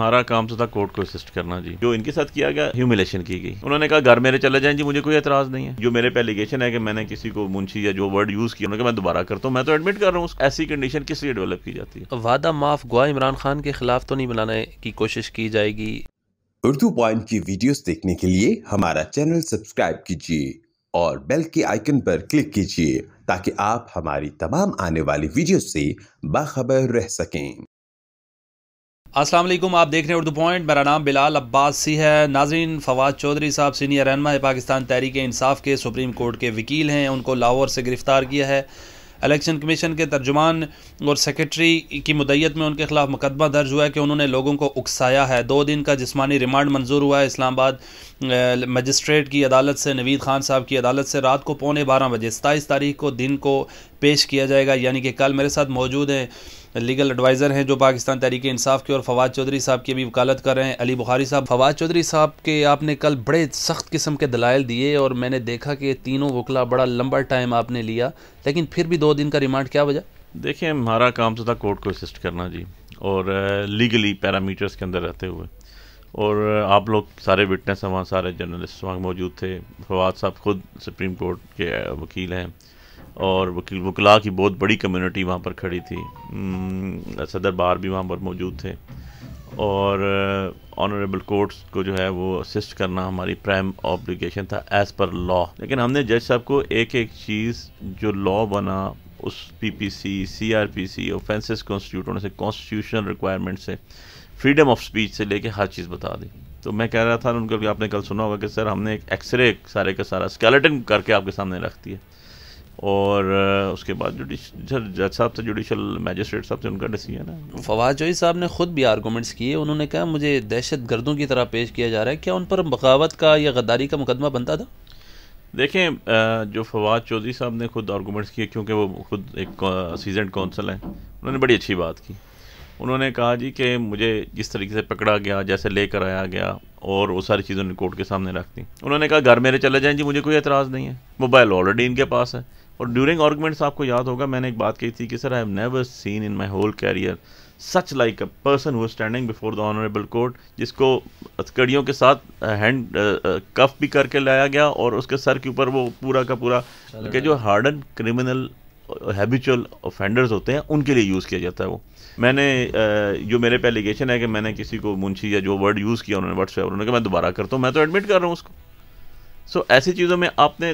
हमारा काम तो था कोर्ट को असिस्ट करना जी जो इनके साथ किया गया ह्यूमिलेशन की गई उन्होंने कहा घर मेरे चले जाएं जी मुझे कोई एतराज नहीं है जो मेरे पे एलिगेशन है कि मैंने किसी को मुंशी या जो वर्ड यूज किया उन्होंने मैं दोबारा करता हूँ मैं तो एडमिट कर रहा हूँ ऐसी कंडीशन किस लिए डेवलप की जाती है वादा माफ गुआ इमरान खान के खिलाफ तो नहीं बनाने की कोशिश की जाएगी उर्दू पॉइंट की वीडियोस देखने के लिए हमारा चैनल सब्सक्राइब कीजिए और बेल के आइकन पर क्लिक कीजिए ताकि आप हमारी तमाम आने वाली वीडियो से बाखबर रह सकें असलम आप देख रहे हैं उर्दू पॉइंट मेरा नाम बिलाल अब्बासी है नाजरीन फवाद चौधरी साहब सीनियर रहनमा पाकिस्तान तहरीक इंसाफ के सुप्रीम कोर्ट के वकील हैं उनको लाहौर से गिरफ़्तार किया है इलेक्शन कमीशन के तर्जुमान और सेक्रेटरी की मुदैत में उनके खिलाफ मुकदमा दर्ज हुआ है कि उन्होंने लोगों को उकसाया है दो दिन का जिसमानी रिमांड मंजूर हुआ है इस्लामाबाद मजिस्ट्रेट की अदालत से नवीद खान साहब की अदालत से रात को पौने बारह बजे सत्ताईस तारीख को दिन को पेश किया जाएगा यानी कि कल मेरे साथ मौजूद हैं लीगल एडवाइज़र हैं जो पाकिस्तान तहरीक इंसाफ के और फवाद चौधरी साहब की भी वकालत कर रहे हैं अली बुखारी साहब फवाद चौधरी साहब के आपने कल बड़े सख्त किस्म के दलाइल दिए और मैंने देखा कि तीनों वकला बड़ा लंबा टाइम आपने लिया लेकिन फिर भी दो दिन का रिमांड क्या वजह देखिए हमारा काम तो था कोर्ट को असिस्ट करना जी और लीगली पैरामीटर्स के अंदर रहते हुए और आप लोग सारे विटनेस वहाँ सारे जर्नलिस्ट वहाँ मौजूद थे फवाद साहब खुद सुप्रीम कोर्ट के वकील हैं और वकील वकला की बहुत बड़ी कम्युनिटी वहाँ पर खड़ी थी हम्म, सदर बार भी वहाँ पर मौजूद थे और ऑनरेबल uh, कोर्ट्स को जो है वो असिस्ट करना हमारी प्राइम ऑब्लिगेशन था एज़ पर लॉ लेकिन हमने जज साहब को एक एक चीज़ जो लॉ बना उस पीपीसी सीआरपीसी ऑफेंसेस कॉन्स्टिट्यूट होने से कॉन्स्टिट्यूशनल रिक्वायरमेंट से फ्रीडम ऑफ स्पीच से लेके हर चीज़ बता दी तो मैं कह रहा था उनको आपने कल सुना होगा कि सर हमने एक एक्सरे सारे का सारा स्केलेटन करके आपके सामने रख दिया और उसके बाद जुडिशल जज साहब थे जुडिशल मैजिस्ट्रेट साहब थे उनका डिसीजन है फवाद जोई साहब ने खुद भी आर्गूमेंट्स किए उन्होंने कहा मुझे दहशत गर्दों की तरह पेश किया जा रहा है क्या उन पर बगावत का या गद्दारी का मुकदमा बनता था देखें जो फवाद चौधरी साहब ने खुद आर्गूमेंट्स किए क्योंकि वो खुद एक असिजेंट काउंसिल हैं उन्होंने बड़ी अच्छी बात की उन्होंने कहा जी कि मुझे जिस तरीके से पकड़ा गया जैसे लेकर आया गया और वो सारी चीज़ें उन्होंने कोर्ट के सामने रख दी उन्होंने कहा घर मेरे चले जाएं जी मुझे कोई एतराज़ नहीं है मोबाइल ऑलरेडी इनके पास है और ड्यूरिंग आर्गूमेंट्स आपको याद होगा मैंने एक बात कही थी कि sir I have never seen in my whole career such like a person who standing before the honourable court जिसको कड़ियों के साथ hand uh, cuff uh, uh, भी करके लाया गया और उसके सर के ऊपर वो पूरा का पूरा के जो हार्डन क्रिमिनल हैबिचुअल ऑफेंडर्स होते हैं उनके लिए यूज़ किया जाता है वो मैंने जो मेरे पे एलिगेशन है कि मैंने किसी को मुंशी या जो वर्ड यूज़ किया उन्होंने व्हाट्सएप उन्होंने कहा मैं दोबारा करता हूँ मैं तो एडमिट कर रहा हूँ उसको सो so, ऐसी चीज़ों में आपने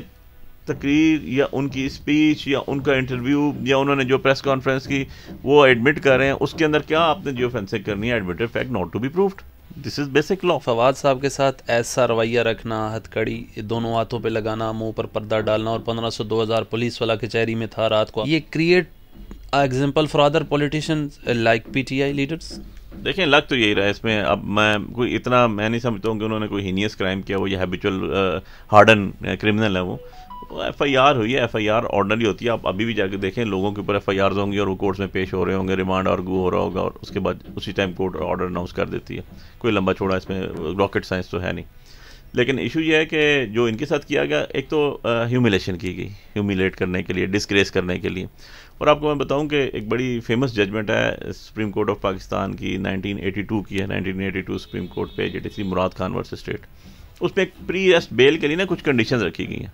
तकरीर या उनकी स्पीच या उनका इंटरव्यू या उन्होंने जो प्रेस कॉन्फ्रेंस की वो एडमिट कर रहे हैं उसके अंदर क्या आपने जियो फेंसिंग करनी है admitted fact not to be proved this is basic law Fawad साहब के साथ ऐसा रवैया रखना हथकड़ी दोनों हाथों पे लगाना मुंह पर पर्दा डालना और 1500 2000 पुलिस वाला कचहरी में था रात को ये create example for other politician like PTI leaders देखें लग तो यही रहा है इसमें अब मैं कोई इतना मैं नहीं समझता हूँ कि उन्होंने कोई हीनियस क्राइम किया वो या हैबिचुअल हार्डन क्रिमिनल है वो एफ आई आर हुई है एफ आई आर ऑर्डनली होती है आप अभी भी जाके देखें लोगों के ऊपर एफ आई आर होंगी और वो कोर्ट्स में पेश हो रहे होंगे रिमांड आर्गू हो रहा होगा और उसके बाद उसी टाइम कोर्ट ऑर्डर अनाउंस कर देती है कोई लंबा छोड़ा इसमें रॉकेट साइंस तो है नहीं लेकिन इशू ये है कि जो इनके साथ किया गया एक तो ह्यूमिलेशन की गई ह्यूमिलेट करने के लिए डिसग्रेस करने के लिए और आपको मैं बताऊं कि एक बड़ी फेमस जजमेंट है सुप्रीम कोर्ट ऑफ पाकिस्तान की 1982 की है 1982 सुप्रीम कोर्ट पे जेटी मुराद खान वर्सेस स्टेट उसमें एक प्री रेस्ट बेल के लिए ना कुछ कंडीशंस रखी गई हैं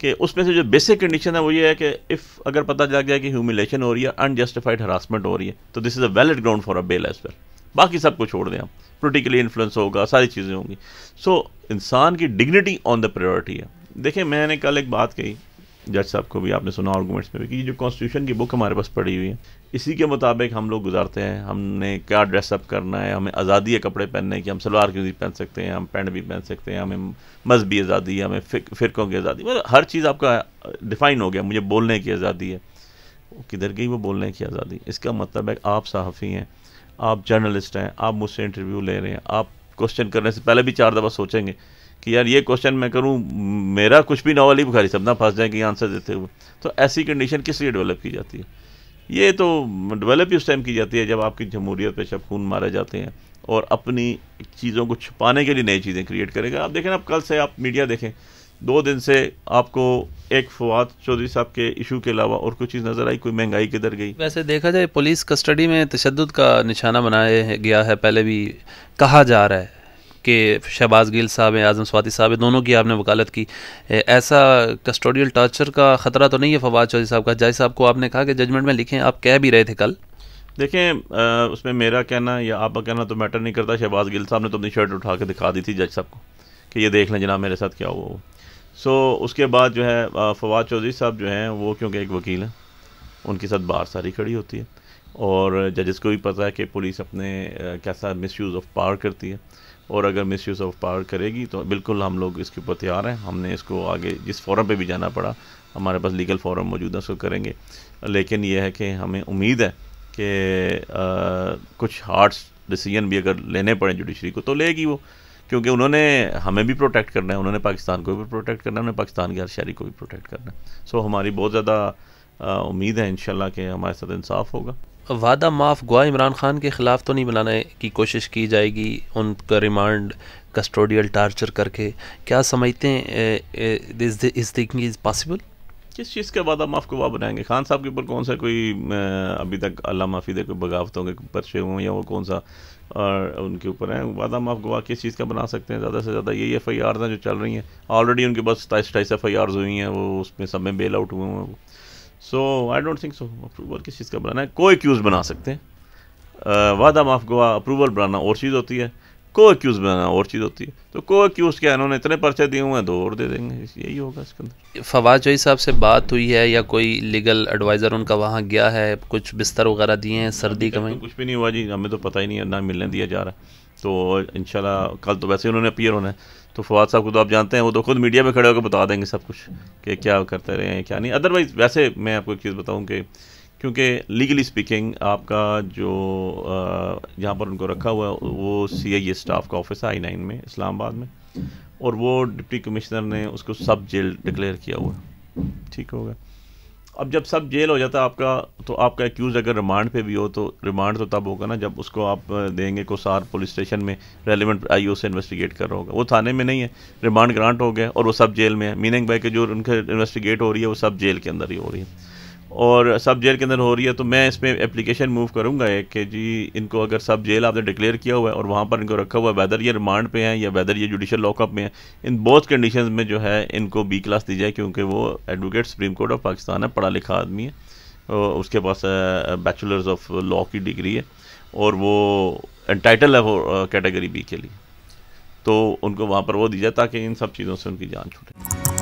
कि उसमें से जो बेसिक कंडीशन है वो ये है कि इफ़ अगर पता चल गया कि ह्यूमिलेशन हो रही है अनजस्टिफाइड हरासमेंट हो रही है तो this is a valid ground for a bail as well बाकी सब कुछ छोड़ दें हम पोलिटिकली इन्फ्लुएंस होगा सारी चीज़ें होंगी सो so, इंसान की डिग्निटी ऑन द प्रायोरिटी है देखिए मैंने कल एक बात कही जज साहब को भी आपने सुना आर्गूमेंट्स में भी कि जो कॉन्स्टिट्यूशन की बुक हमारे पास पड़ी हुई है इसी के मुताबिक हम लोग गुजारते हैं हमने क्या ड्रेसअप करना है हमें आज़ादी है कपड़े पहनने की हम सलवार क्यों पहन सकते हैं हम पैंट भी पहन सकते हैं हमें मजहबी आज़ादी है हमें फ़िरक़ों की आज़ादी मतलब हर चीज़ आपका डिफ़ाइन हो गया मुझे बोलने की आज़ादी है किधर गई वो बोलने की आज़ादी इसका मतलब है आप सहाफ़ी हैं आप जर्नलिस्ट हैं आप मुझसे इंटरव्यू ले रहे हैं आप क्वेश्चन करने से पहले भी चार दफ़ा सोचेंगे कि यार ये क्वेश्चन मैं करूँ मेरा कुछ भी नॉवल ही बुखारी सब ना फंस जाएगी आंसर देते हुए तो ऐसी कंडीशन किस लिए डेवलप की जाती है ये तो डेवलप ही उस टाइम की जाती है जब आपकी जमहूरियत पे शब खून मारे जाते हैं और अपनी चीज़ों को छुपाने के लिए नई चीज़ें क्रिएट करेगा आप देखें आप कल से आप मीडिया देखें दो दिन से आपको एक फवाद चौधरी साहब के इशू के अलावा और कोई चीज़ नज़र आई कोई महंगाई किधर गई वैसे देखा जाए पुलिस कस्टडी में तशद का निशाना बनाया गया है पहले भी कहा जा रहा है के शहबाज गिल साहब हैं आज़म स्वाति साहब हैं दोनों की आपने वकालत की ऐसा कस्टोडियल टॉर्चर का ख़तरा तो नहीं है फवाद चौधरी साहब का जज साहब को आपने कहा कि जजमेंट में लिखें आप कह भी रहे थे कल देखें उसमें मेरा कहना या आपका कहना तो मैटर नहीं करता शहबाज गिल साहब ने तो अपनी शर्ट उठा के दिखा दी थी जज साहब को कि ये देख लें जनाब मेरे साथ क्या हुआ वो सो उसके बाद जो है फवाद चौधरी साहब जो हैं वो क्योंकि एक वकील हैं उनके साथ बाहर सारी खड़ी होती है और जजेस को भी पता है कि पुलिस अपने कैसा यूज़ ऑफ पावर करती है और अगर यूज़ ऑफ पावर करेगी तो बिल्कुल हम लोग इसके ऊपर तैयार हैं हमने इसको आगे जिस फोरम पे भी जाना पड़ा हमारे पास लीगल फोरम मौजूद है उसको करेंगे लेकिन यह है कि हमें उम्मीद है कि कुछ हार्ड डिसीजन भी अगर लेने पड़े जुडिशरी को तो लेगी वो क्योंकि उन्होंने हमें भी प्रोटेक्ट करना है उन्होंने पाकिस्तान को भी प्रोटेक्ट करना है उन्होंने पाकिस्तान के हर शहरी को भी प्रोटेक्ट करना है सो हमारी बहुत ज़्यादा उम्मीद है इन कि हमारे साथ इंसाफ होगा वादा माफ़ गुआ इमरान खान के ख़िलाफ़ तो नहीं बनाने की कोशिश की जाएगी उनका रिमांड कस्टोडियल टार्चर करके क्या समझते हैं इस इज़ पॉसिबल किस चीज़ का वादा माफ़ गवाह बनाएंगे खान साहब के ऊपर कौन सा कोई अभी तक अल्लाह माफ़ी दे कोई बगावतों के पर्चे हों या वो कौन सा और उनके ऊपर है वादा माफ़ गवाह किस चीज़ का बना सकते हैं ज़्यादा से ज़्यादा यही एफ आई आर जो चल रही हैं ऑलरेडी उनके पास सताईस अठाईस एफ आई आर हुई हैं वो उसमें सब में बेल आउट हुए हैं so I don't think so approval किस चीज़ का बनाना है को एक्यूज़ बना सकते हैं वादा माफ गोवा अप्रूवल बनाना और चीज़ होती है को एक्यूज़ बनाना और चीज़ होती है तो को एक्यूज़ क्या इन्होंने इतने पर्चे दिए हुए हैं दो और दे देंगे यही होगा इसके अंदर फवाद जोई साहब से बात हुई है या कोई लीगल एडवाइज़र उनका वहाँ गया है कुछ बिस्तर वगैरह दिए हैं सर्दी का तो कुछ भी नहीं हुआ जी हमें तो पता ही नहीं है ना मिलने दिया जा रहा है तो इन कल तो वैसे ही उन्होंने अपीयर होना है तो फवाद साहब को तो आप जानते हैं वो तो खुद मीडिया पर खड़े होकर बता देंगे सब कुछ कि क्या करते रहे हैं क्या नहीं अदरवाइज़ वैसे मैं आपको एक चीज़ बताऊँ कि क्योंकि लीगली स्पीकिंग आपका जो जहाँ पर उनको रखा हुआ है वो सी आई ए स्टाफ का ऑफिस है आई नाइन में इस्लामाबाद में और वो डिप्टी कमिश्नर ने उसको सब जेल डिक्लेयर किया हुआ ठीक होगा अब जब सब जेल हो जाता आपका तो आपका एक्यूज़ अगर रिमांड पे भी हो तो रिमांड तो तब होगा ना जब उसको आप देंगे कोसार पुलिस स्टेशन में रेलिवेंट आईओ से इन्वेस्टिगेट कर रहा होगा वो थाने में नहीं है रिमांड ग्रांट हो गया और वो सब जेल में है मीनिंग भाई के जो उनके इन्वेस्टिगेट हो रही है वो सब जेल के अंदर ही हो रही है और सब जेल के अंदर हो रही है तो मैं इसमें एप्लीकेशन मूव करूंगा एक कि जी इनको अगर सब जेल आपने डिक्लेयर किया हुआ है और वहाँ पर इनको रखा हुआ है वैदर ये रिमांड पे हैं या वैदर ये जुडिशल लॉकअप में है इन बोथ कंडीशन में जो है इनको बी क्लास दी जाए क्योंकि वो advocate supreme court of Pakistan है पढ़ा लिखा आदमी है उसके पास बैचलर्स ऑफ लॉ की डिग्री है और वो एंटाइटल है वो कैटेगरी बी के लिए तो उनको वहाँ पर वो दी जाए ताकि इन सब चीज़ों से उनकी जान छूटे